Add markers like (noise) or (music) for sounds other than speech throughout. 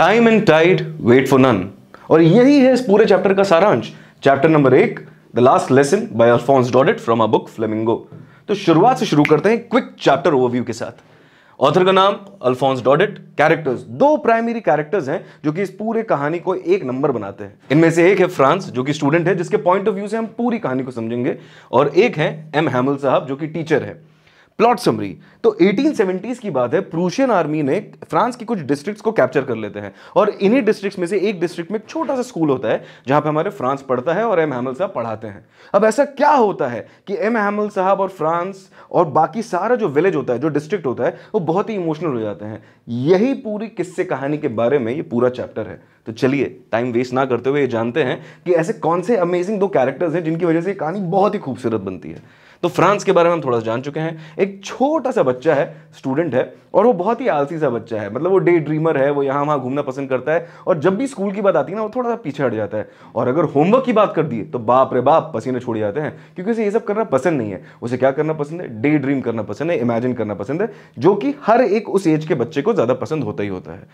Time and tide wait for none और यही है इस पूरे चैप्टर का सारांश चैप्टर नंबर एक the last lesson by Alphonse Daudet from a book Flamingo तो शुरुआत से शुरू करते हैं क्विक चैप्टर ओवरव्यू के साथ ऑथर का नाम अल्फोंस डॉडेट कैरेक्टर्स दो प्राइमरी कैरेक्टर्स हैं जो कि इस पूरे कहानी को एक नंबर बनाते हैं इनमें से एक है फ्रांस जो कि स्टूडेंट है जिसके पॉइंट ऑफ व्यू से हम पूरी कहानी को समझेंगे और एक है एम हैमल साहब जो कि टीचर है प्लॉट समरी तो 1870s की बात है प्रूशियन आर्मी ने फ्रांस की कुछ डिस्ट्रिक्ट्स को कैप्चर कर लेते हैं और इन्हीं डिस्ट्रिक्ट्स में से एक डिस्ट्रिक्ट में एक छोटा सा स्कूल होता है जहां पे हमारे फ्रांस पढ़ता है और एम हैमल साहब पढ़ाते हैं अब ऐसा क्या होता है कि एम हैमल साहब और फ्रांस और बाकी सारा जो विलेज होता है जो डिस्ट्रिक्ट होता है वो बहुत ही इमोशनल हो जाते हैं यही पूरी किस्से कहानी के बारे में ये पूरा चैप्टर है तो चलिए टाइम वेस्ट ना करते हुए ये जानते हैं कि ऐसे कौन से अमेजिंग दो कैरेक्टर्स हैं जिनकी वजह से कहानी बहुत ही खूबसूरत बनती है तो फ्रांस के बारे में हम थोड़ा सा जान चुके हैं एक छोटा सा बच्चा है स्टूडेंट है और वो बहुत ही आलसी सा बच्चा है मतलब वो डे ड्रीमर है वो यहाँ वहाँ घूमना पसंद करता है और जब भी स्कूल की बात आती है ना वो थोड़ा सा पीछे हट जाता है और अगर होमवर्क की बात कर दिए तो बाप रे बाप पसीने छोड़ जाते हैं क्योंकि उसे ये सब करना पसंद नहीं है उसे क्या करना पसंद है डे ड्रीम करना पसंद है इमेजिन करना पसंद है जो कि हर एक उस एज के बच्चे को ज़्यादा पसंद होता ही होता है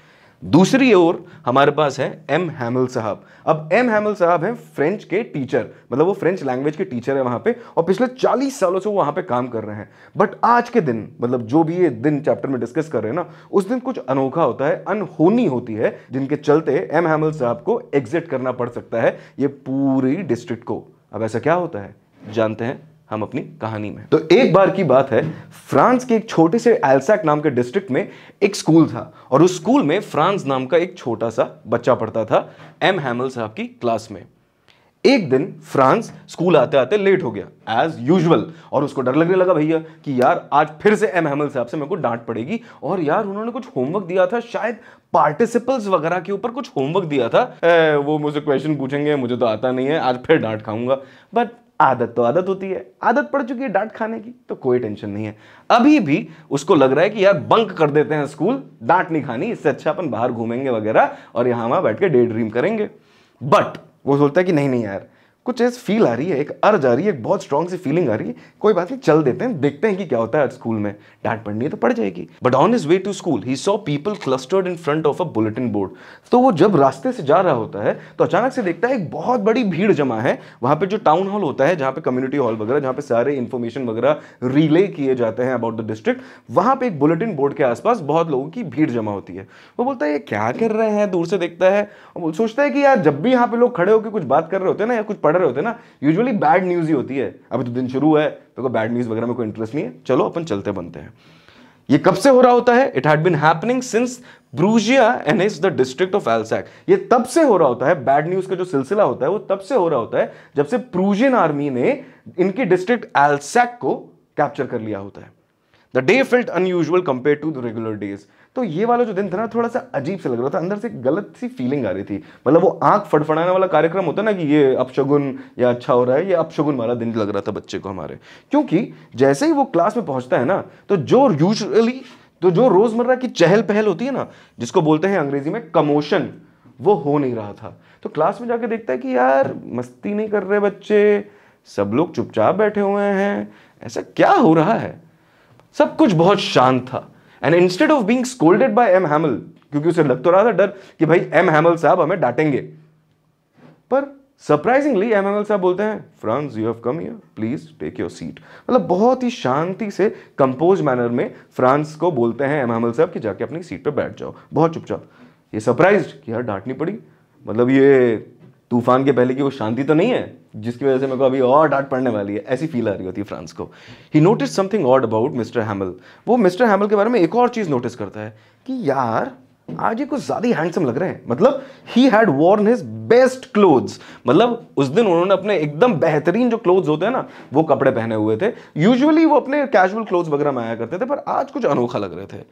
दूसरी ओर हमारे पास है एम हैमल साहब अब एम हैमल साहब हैं फ्रेंच के टीचर मतलब वो फ्रेंच लैंग्वेज के टीचर है वहाँ पे और पिछले 40 सालों से वो वहाँ पे काम कर रहे हैं बट आज के दिन मतलब जो भी ये दिन चैप्टर में डिस्कस कर रहे हैं ना उस दिन कुछ अनोखा होता है अनहोनी होती है जिनके चलते एम हैमल साहब को एग्जिट करना पड़ सकता है ये पूरी डिस्ट्रिक्ट को अब ऐसा क्या होता है जानते हैं हम अपनी कहानी में तो एक बार की बात है फ्रांस के एक छोटे से एल्सैक नाम के डिस्ट्रिक्ट में एक स्कूल था और उस स्कूल में फ्रांस नाम का एक छोटा सा बच्चा पढ़ता था एम हैमल साहब की क्लास में एक दिन फ्रांस स्कूल आते आते लेट हो गया एज यूजल और उसको डर लगने लगा भैया कि यार आज फिर से एम हेमल साहब से मेरे को डांट पड़ेगी और यार उन्होंने कुछ होमवर्क दिया था शायद पार्टिसिपल्स वगैरह के ऊपर कुछ होमवर्क दिया था ए, वो मुझे क्वेश्चन पूछेंगे मुझे तो आता नहीं है आज फिर डांट खाऊंगा बट आदत तो आदत होती है आदत पड़ चुकी है डांट खाने की तो कोई टेंशन नहीं है अभी भी उसको लग रहा है कि यार बंक कर देते हैं स्कूल डांट नहीं खानी इससे अच्छा अपन बाहर घूमेंगे वगैरह और यहां वहां बैठ के डे ड्रीम करेंगे बट वो सोचता है कि नहीं नहीं यार कुछ ऐसी फील आ रही है एक अर्ज आ रही है एक बहुत स्ट्रॉन्ग सी फीलिंग आ रही है कोई बात नहीं चल देते हैं देखते हैं कि क्या होता है स्कूल में डांट पड़नी है तो पड़ जाएगी but on his way to school he saw people clustered in front of a bulletin board तो वो जब रास्ते से जा रहा होता है तो अचानक से देखता है एक बहुत बड़ी भीड़ जमा है वहां पर जो टाउन हॉल होता है जहां पर कम्युनिटी हॉल वगैरह जहां पर सारे इन्फॉर्मेशन वगैरह रिले किए जाते हैं अबाउट द डिस्ट्रिक्ट वहां पर एक बुलेटिन बोर्ड के आसपास बहुत लोगों की भीड़ जमा होती है वो बोलता है ये क्या कर रहे हैं दूर से देखता है सोचता है कि यार जब भी यहाँ पे लोग खड़े होकर कुछ बात कर रहे होते हैं ना या कुछ पढ़ पढ़ रहे होते हैं ना यूजुअली बैड न्यूज़ ही होती है अभी तो दिन शुरू है तो को बैड न्यूज़ वगैरह में कोई इंटरेस्ट नहीं है चलो अपन चलते बनते हैं ये कब से हो रहा होता है it had been happening since Prussia and is the district of Alsace ये तब से हो रहा होता है बैड न्यूज का जो सिलसिला होता है वो तब से हो रहा होता है जब से प्रूजियन आर्मी ने इनकी डिस्ट्रिक्ट एलसैक को कैप्चर कर लिया होता है the day felt unusual compare to the regular days तो ये वाला जो दिन था ना थोड़ा सा अजीब से लग रहा था अंदर से गलत सी फीलिंग आ रही थी मतलब वो आंख फड़फड़ाने वाला कार्यक्रम होता ना कि ये अपशगुन या अच्छा हो रहा है ये अपशगुन वाला दिन लग रहा था बच्चे को हमारे क्योंकि जैसे ही वो क्लास में पहुंचता है ना तो जो यूजली तो जो रोजमर्रा की चहल पहल होती है ना जिसको बोलते हैं अंग्रेजी में कमोशन वो हो नहीं रहा था तो क्लास में जाके देखता है कि यार मस्ती नहीं कर रहे बच्चे सब लोग चुपचाप बैठे हुए हैं ऐसा क्या हो रहा है सब कुछ बहुत शांत था and instead of being scolded by M Hamel क्योंकि उसे लग तो रहा था डर कि भाई एम हैमल साहब हमें डांटेंगे पर सरप्राइजिंगली एम एम एल साहब बोलते हैं Franz you have come here please take your seat मतलब बहुत ही शांति से कंपोज मैनर में फ्रांस को बोलते हैं एम एम एल साहब कि जाके अपनी सीट पर बैठ जाओ बहुत चुपचाप ये सरप्राइज कि यार डांटनी पड़ी मतलब ये तूफान के पहले की वो शांति तो नहीं है जिसकी वजह से मेरे को अभी और डांट पड़ने वाली है ऐसी फील आ रही होती है फ्रांस को ही notice something odd about mister Hamel वो मिस्टर हैमल के बारे में एक और चीज़ नोटिस करता है कि यार आज ये कुछ ज़्यादा हैंडसम लग रहे हैं मतलब he had worn his best clothes मतलब उस दिन उन्होंने अपने एकदम बेहतरीन जो क्लोथ्स होते हैं ना वो कपड़े पहने हुए थे यूजुअली वो अपने कैजुअल क्लोथ्स वगैरह में आया करते थे पर आज कुछ अनोखा लग रहे थे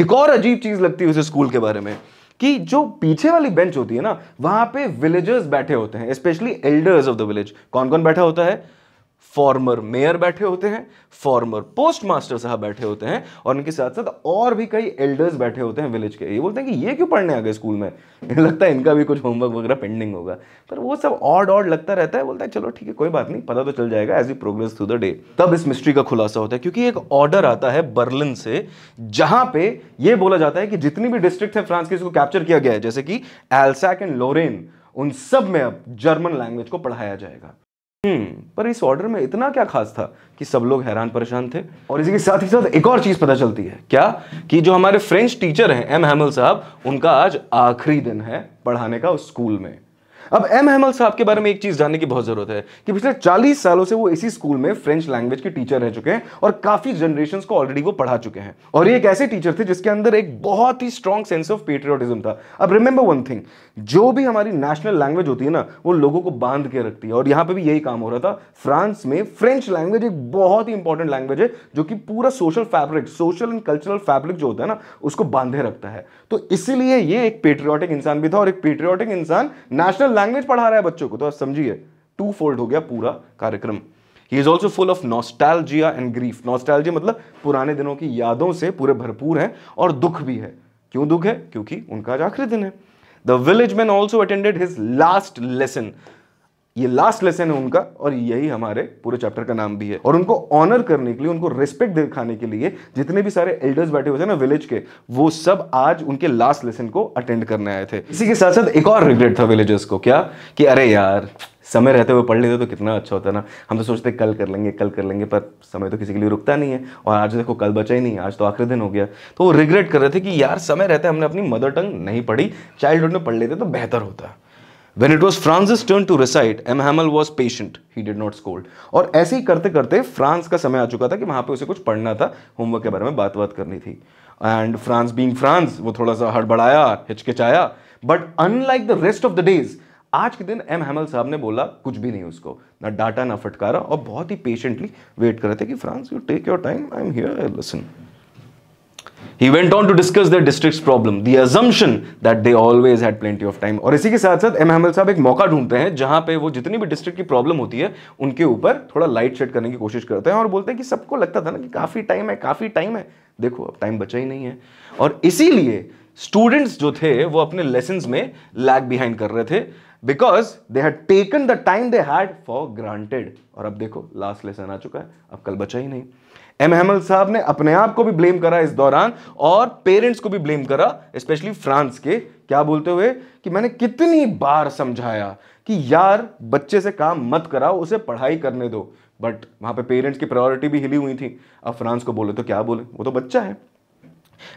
एक और अजीब चीज़ लगती है उसे स्कूल के बारे में कि जो पीछे वाली बेंच होती है ना वहां पे विलेजर्स बैठे होते हैं specially elders of the village कौन कौन बैठा होता है फॉर्मर मेयर बैठे होते हैं फॉर्मर पोस्ट मास्टर साहब बैठे होते हैं और उनके साथ साथ और भी कई एल्डर्स बैठे होते हैं विलेज के ये बोलते हैं कि ये क्यों पढ़ने आ गए स्कूल में (laughs) लगता है इनका भी कुछ होमवर्क वगैरह पेंडिंग होगा पर वो सब ऑड ऑड लगता रहता है बोलता है चलो ठीक है कोई बात नहीं पता तो चल जाएगा as you progress through the day तब इस मिस्ट्री का खुलासा होता है क्योंकि एक ऑर्डर आता है बर्लिन से जहां पे ये बोला जाता है कि जितनी भी डिस्ट्रिक्ट है फ्रांस के इसको कैप्चर किया गया है जैसे कि एल्सैक एंड लोरेन उन सब में अब जर्मन लैंग्वेज को पढ़ाया जाएगा हम्म। पर इस ऑर्डर में इतना क्या खास था कि सब लोग हैरान परेशान थे और इसी के साथ ही साथ एक और चीज पता चलती है क्या कि जो हमारे फ्रेंच टीचर हैं एम हैमल साहब उनका आज आखिरी दिन है पढ़ाने का उस स्कूल में अब एम हेमल साहब के बारे में एक चीज जानने की बहुत जरूरत है कि पिछले 40 सालों से वो इसी स्कूल में फ्रेंच लैंग्वेज के टीचर रह चुके हैं और काफी जनरेशन को ऑलरेडी वो पढ़ा चुके हैं और ये एक ऐसे टीचर थे जिसके अंदर एक बहुत ही स्ट्रॉन्ग सेंस ऑफ पेट्रियोटिज्म था अब रिमेंबर वन थिंग जो भी हमारी नेशनल लैंग्वेज होती है ना वो लोगों को बांध के रखती है और यहां पर भी यही काम हो रहा था फ्रांस में फ्रेंच लैंग्वेज एक बहुत ही इंपॉर्टेंट लैंग्वेज है जो कि पूरा social fabric social and cultural fabric जो होता है ना उसको बांधे रखता है तो इसीलिए ये एक पेट्रियोटिक इंसान भी था और एक पेट्रियोटिक इंसान नेशनल लैंग्वेज पढ़ा रहा है बच्चों को तो आप समझिए टू फोल्ड हो गया पूरा कार्यक्रम ही is also full of nostalgia and grief nostalgia मतलब पुराने दिनों की यादों से पूरे भरपूर हैं और दुख भी है क्यों दुख है क्योंकि उनका आज आखिरी दिन है the village man also attended his last lesson ये लास्ट लेसन है उनका और यही हमारे पूरे चैप्टर का नाम भी है और उनको ऑनर करने के लिए उनको रिस्पेक्ट दिखाने के लिए जितने भी सारे एल्डर्स बैठे हुए थे ना विलेज के वो सब आज उनके लास्ट लेसन को अटेंड करने आए थे इसी के साथ साथ एक और रिग्रेट था विलेजर्स को क्या कि अरे यार समय रहते हुए पढ़ लेते तो कितना अच्छा होता ना हम तो सोचते कल कर लेंगे कल कर लेंगे पर समय तो किसी के लिए रुकता नहीं है और आज देखो कल बचा ही नहीं आज तो आखिरी दिन हो गया तो वो रिग्रेट कर रहे थे कि यार समय रहते हमने अपनी मदर टंग नहीं पढ़ी चाइल्डहुड में पढ़ लेते तो बेहतर होता When it was France's turn to recite, M. Hamel was patient. He did not scold. और ऐसे ही करते करते फ्रांस का समय आ चुका था कि वहां पे उसे कुछ पढ़ना था होमवर्क के बारे में बात बात करनी थी एंड फ्रांस बींग फ्रांस वो थोड़ा सा हड़बड़ाया हिचकिचाया but unlike the rest of the days आज के दिन एम हेमल साहब ने बोला कुछ भी नहीं उसको ना डाटा ना फटकारा और बहुत ही पेशेंटली वेट कर रहे थे कि Franz you take your time I am here listen He went on to discuss the district's problem, the assumption that they always had plenty of time. और इसी के साथ साथ एम अहमद साहब एक मौका ढूंढते हैं जहां पे वो जितनी भी डिस्ट्रिक्ट की प्रॉब्लम होती है उनके ऊपर थोड़ा लाइट शेड करने की कोशिश करते हैं और बोलते हैं कि सबको लगता था ना कि काफ़ी टाइम है काफ़ी टाइम है देखो अब टाइम बचा ही नहीं है और इसीलिए स्टूडेंट्स जो थे वो अपने लेसन में लैग बिहाइंड कर रहे थे because they had taken the time they had for granted और अब देखो लास्ट लेसन आ चुका है अब कल बचा ही नहीं एम हेमल साहब ने अपने आप को भी ब्लेम करा इस दौरान और पेरेंट्स को भी ब्लेम करा स्पेशली फ्रांस के क्या बोलते हुए कि मैंने कितनी बार समझाया कि यार बच्चे से काम मत कराओ उसे पढ़ाई करने दो बट वहां पे पेरेंट्स की प्रायोरिटी भी हिली हुई थी अब फ्रांस को बोले तो क्या बोले वो तो बच्चा है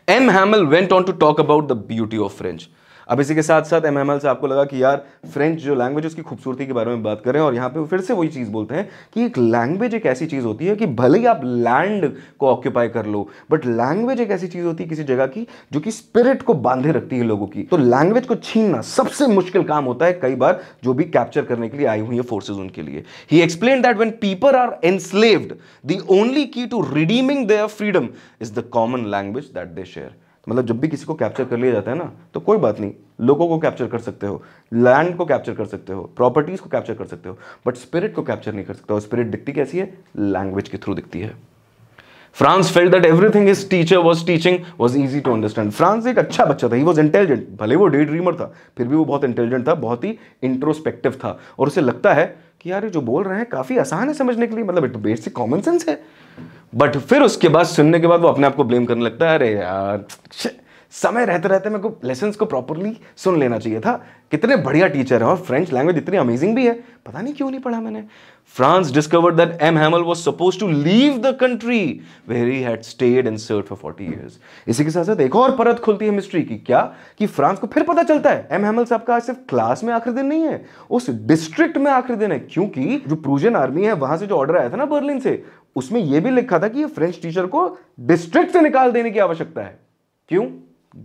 M Hamel went on to talk about the beauty of French अब इसी के साथ साथ एम से आपको लगा कि यार फ्रेंच जो लैंग्वेज उसकी खूबसूरती के बारे में बात करें और यहाँ पे फिर से वही चीज़ बोलते हैं कि एक लैंग्वेज एक ऐसी चीज़ होती है कि भले ही आप लैंड को ऑक्यूपाई कर लो बट लैंग्वेज एक ऐसी चीज़ होती है किसी जगह की जो कि स्पिरिट को बांधे रखती है लोगों की तो लैंग्वेज को छीनना सबसे मुश्किल काम होता है कई बार जो भी कैप्चर करने के लिए आई हुई है फोर्सेज उनके लिए ही explain that when people are enslaved the only key to redeeming their freedom is the common language that they share तो मतलब जब भी किसी को कैप्चर कर लिया जाता है ना तो कोई बात नहीं लोगों को कैप्चर कर सकते हो लैंड को कैप्चर कर सकते हो प्रॉपर्टीज़ को कैप्चर कर सकते हो बट स्पिरिट को कैप्चर नहीं कर सकते हो स्पिरिट दिखती कैसी है लैंग्वेज के थ्रू दिखती है Franz felt that everything his teacher was teaching was easy to understand Franz एक अच्छा बच्चा था ही वॉज इंटेलिजेंट भले वो डे ड्रीमर था फिर भी वो बहुत इंटेलिजेंट था बहुत ही इंट्रोस्पेक्टिव था और उसे लगता है कि यार ये जो बोल रहे हैं काफ़ी आसान है समझने के लिए मतलब इट बेसिक कॉमन सेंस है बट फिर उसके बाद सुनने के बाद वो अपने आप को ब्लेम करने लगता है अरे यार समय रहते रहते मेरे को लेसन को प्रॉपरली सुन लेना चाहिए था कितने बढ़िया टीचर है और फ्रेंच लैंग्वेज इतनी अमेजिंग भी है पता नहीं क्यों नहीं पढ़ा मैंने Franz discovered that M Hamel was suppose to leave the country where he had stayed in सर्ट फॉर फोर्टी ईयर्स इसी के साथ साथ एक और परत खुलती है मिस्ट्री की क्या कि फ्रांस को फिर पता चलता है एम हैमल साहब का सिर्फ क्लास में आखिरी दिन नहीं है उस डिस्ट्रिक्ट में आखिरी दिन है क्योंकि जो प्रूजन आर्मी है वहां से जो ऑर्डर आया था ना बर्लिन से उसमें यह भी लिखा था कि ये फ्रेंच टीचर को डिस्ट्रिक्ट से निकाल देने की आवश्यकता है क्यों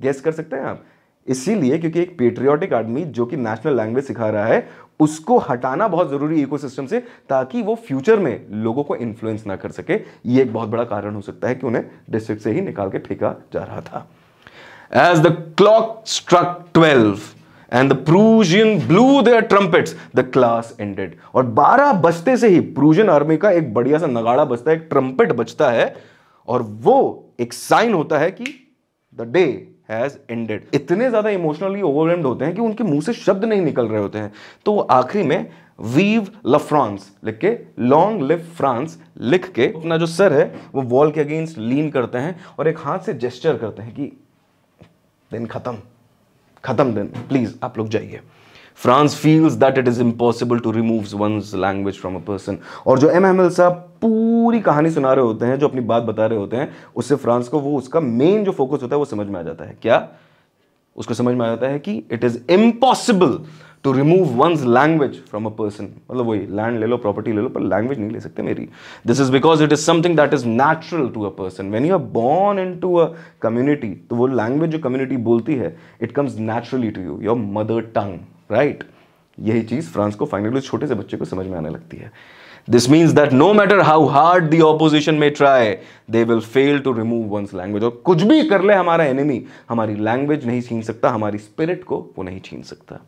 गेस कर सकते हैं आप इसीलिए क्योंकि एक पेट्रियोटिक आदमी जो कि नेशनल लैंग्वेज सिखा रहा है उसको हटाना बहुत जरूरी इकोसिस्टम से ताकि वो फ्यूचर में लोगों को इन्फ्लुएंस ना कर सके ये एक बहुत बड़ा कारण हो सकता है कि उन्हें डिस्ट्रिक्ट से ही निकाल के फेंका जा रहा था as the clock struck twelve and the Prussian blew their trumpets the class ended और 12 बजते से ही प्रूजियन आर्मी का एक बढ़िया सा नगाड़ा बजता है एक ट्रम्पेट बजता है और वो एक साइन होता है कि द डे हैज एंडेड इतने ज्यादा इमोशनली ओवरवेम्ड होते हैं कि उनके मुंह से शब्द नहीं निकल रहे होते हैं तो वो आखिरी में वीव ल फ्रांस लिख के लॉन्ग लिव फ्रांस लिख के अपना जो सर है वो वॉल के अगेंस्ट लीन करते हैं और एक हाथ से जेस्टर करते हैं कि दिन खत्म खत्म दिन प्लीज़ आप लोग जाइए Franz feels that it is impossible to remove one language from a person और जो एम एम एल साहब पूरी कहानी सुना रहे होते हैं जो अपनी बात बता रहे होते हैं उससे फ्रांस को वो उसका मेन जो फोकस होता है वो समझ में आ जाता है क्या उसको समझ में आ जाता है कि it is impossible to remove one's language from a person मतलब वही लैंड ले लो प्रॉपर्टी ले लो पर लैंग्वेज नहीं ले सकते मेरी this is because it is something that is natural to a person when you are born into a community तो वो लैंग्वेज जो कम्युनिटी बोलती है it comes naturally to you your mother tongue right यही चीज़ France को finally छोटे से बच्चे को समझ में आने लगती है This means that no matter how hard the opposition may try, they will fail to remove one's language. और कुछ भी कर ले हमारा enemy, हमारी language नहीं छीन सकता हमारी spirit को वो नहीं छीन सकता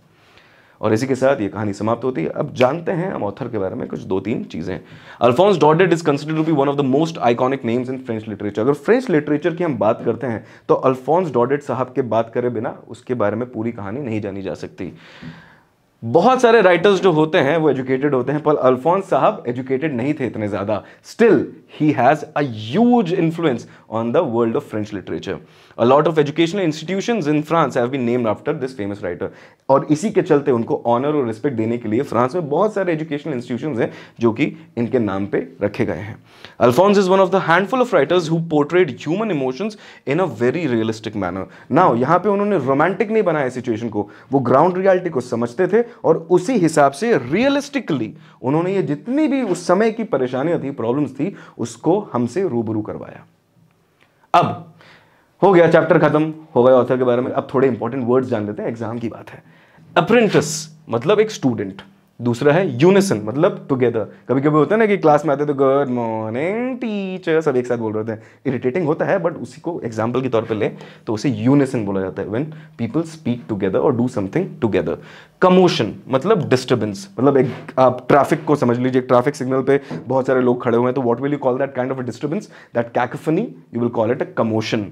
और इसी के साथ ये कहानी समाप्त होती है अब जानते हैं हम ऑथर के बारे में कुछ दो तीन चीज़ें Alphonse Daudet is consider to be one of the most iconic names in French literature अगर फ्रेंच लिटरेचर की हम बात करते हैं तो अल्फोंस डॉडेड साहब के बात करे बिना उसके बारे में पूरी कहानी नहीं जानी जा सकती बहुत सारे राइटर्स जो होते हैं वो एजुकेटेड होते हैं पर अल्फोंस साहब एजुकेटेड नहीं थे इतने ज़्यादा still he has a influence influence on the world of French literature a lot of educational institution in France have been named after this famous writer और इसी के चलते उनको ऑनर और रिस्पेक्ट देने के लिए फ्रांस में बहुत सारे एजुकेशनल इंस्टीट्यूशन हैं जो कि इनके नाम पे रखे गए हैं Alphonse is one of the handful of writers who portrayed human emotions in a very realistic manner now यहाँ पे उन्होंने रोमांटिक नहीं बनाया सिचुएशन को वो ग्राउंड रियलिटी को समझते थे और उसी हिसाब से रियलिस्टिकली उन्होंने ये जितनी भी उस समय की परेशानियां थी प्रॉब्लम्स थी उसको हमसे रूबरू करवाया अब हो गया चैप्टर खत्म हो गया ऑथर के बारे में अब थोड़े इंपॉर्टेंट वर्ड्स जान लेते हैं एग्जाम की बात है अप्रेंटिस मतलब एक स्टूडेंट दूसरा है यूनिसन मतलब टुगेदर कभी कभी होता है ना कि क्लास में आते तो गुड मॉर्निंग टीचर सब एक साथ बोल रहे होते हैं इरिटेटिंग होता है बट उसी को एग्जाम्पल के तौर पर ले तो उसे यूनिसन बोला जाता है वेन पीपल स्पीक टुगेदर और डू समथिंग टुगेदर कमोशन मतलब डिस्टर्बेंस मतलब एक आप ट्रैफिक को समझ लीजिए ट्रैफिक सिग्नल पे बहुत सारे लोग खड़े हुए हैं तो what will you call that kind of a disturbance that cacophony you will call it a commotion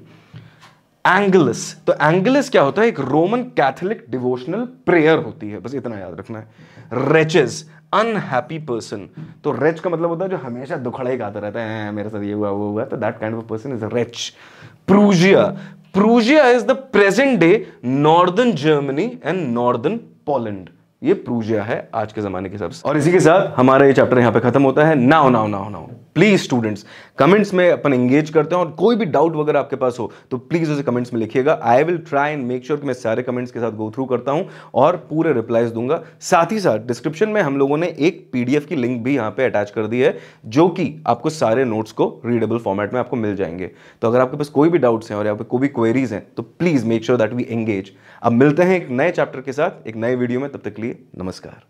एंगलस तो एंगलस क्या होता है एक रोमन कैथोलिक डिवोशनल प्रेयर होती है बस इतना याद रखना है रेचेज अनहैप्पी पर्सन तो रेच का मतलब होता है जो हमेशा दुखड़ा ही गाता रहता है हाँ, मेरे साथ ये हुआ वो हुआ तो that kind of person is wretch Prussia Prussia is the present day northern Germany and northern Poland ये प्रूजिया है आज के ज़माने के हिसाब से और इसी के साथ हमारा ये चैप्टर यहाँ पे खत्म होता है now now now now please students comments में अपन एंगेज करते हैं और कोई भी डाउट वगैरह आपके पास हो तो प्लीज़ उसे कमेंट्स में लिखिएगा I will try and make sure कि मैं सारे कमेंट्स के साथ गो थ्रू करता हूँ और पूरे रिप्लाइज दूंगा साथ ही साथ डिस्क्रिप्शन में हम लोगों ने एक पी की लिंक भी यहाँ पर अटैच कर दी है जो कि आपको सारे नोट्स को रीडेबल फॉर्मेट में आपको मिल जाएंगे तो अगर आपके पास कोई भी डाउट्स हैं और यहाँ पर कोई भी क्वेरीज हैं तो please make sure that we engage अब मिलते हैं एक नए चैप्टर के साथ एक नए वीडियो में तब तक लिए लिए नमस्कार